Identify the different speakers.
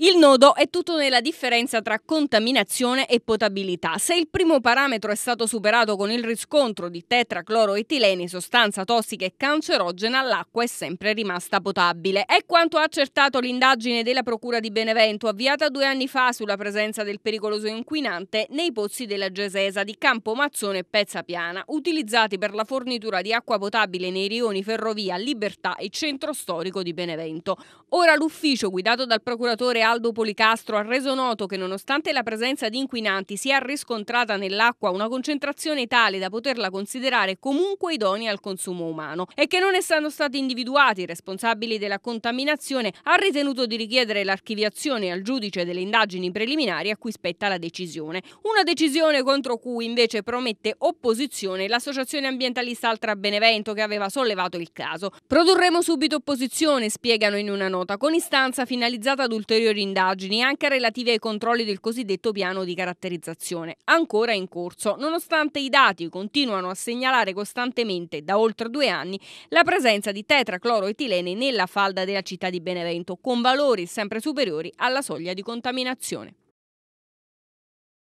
Speaker 1: Il nodo è tutto nella differenza tra contaminazione e potabilità. Se il primo parametro è stato superato con il riscontro di tetracloroetileni, sostanza tossica e cancerogena, l'acqua è sempre rimasta potabile. È quanto ha accertato l'indagine della Procura di Benevento, avviata due anni fa sulla presenza del pericoloso inquinante nei pozzi della Gesesa di Campomazzone e Pezza Piana, utilizzati per la fornitura di acqua potabile nei rioni Ferrovia, Libertà e Centro Storico di Benevento. Ora l'ufficio guidato dal procuratore Aldo Policastro ha reso noto che nonostante la presenza di inquinanti si è riscontrata nell'acqua una concentrazione tale da poterla considerare comunque idonea al consumo umano e che non essendo stati individuati i responsabili della contaminazione ha ritenuto di richiedere l'archiviazione al giudice delle indagini preliminari a cui spetta la decisione. Una decisione contro cui invece promette opposizione l'associazione ambientalista Altra Benevento che aveva sollevato il caso. Produrremo subito opposizione, spiegano in una nota, con istanza finalizzata ad ulteriori di indagini anche relative ai controlli del cosiddetto piano di caratterizzazione, ancora in corso, nonostante i dati continuano a segnalare costantemente da oltre due anni la presenza di tetracloroetilene nella falda della città di Benevento, con valori sempre superiori alla soglia di contaminazione.